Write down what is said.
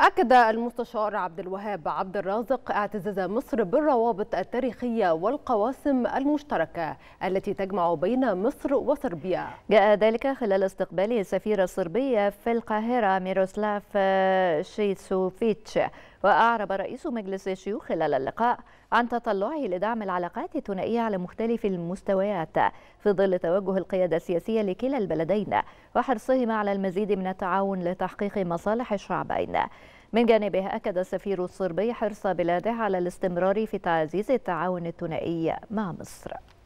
أكد المستشار عبد الوهاب عبد الرازق اعتزاز مصر بالروابط التاريخية والقواسم المشتركة التي تجمع بين مصر وصربيا جاء ذلك خلال استقباله السفير الصربية في القاهرة ميروسلاف شيسوفيتش وأعرب رئيس مجلس الشيوخ خلال اللقاء عن تطلعه لدعم العلاقات الثنائية على مختلف المستويات في ظل توجه القيادة السياسية لكلا البلدين وحرصهما على المزيد من التعاون لتحقيق مصالح الشعبين من جانبه أكد السفير الصربي حرص بلاده على الاستمرار في تعزيز التعاون الثنائي مع مصر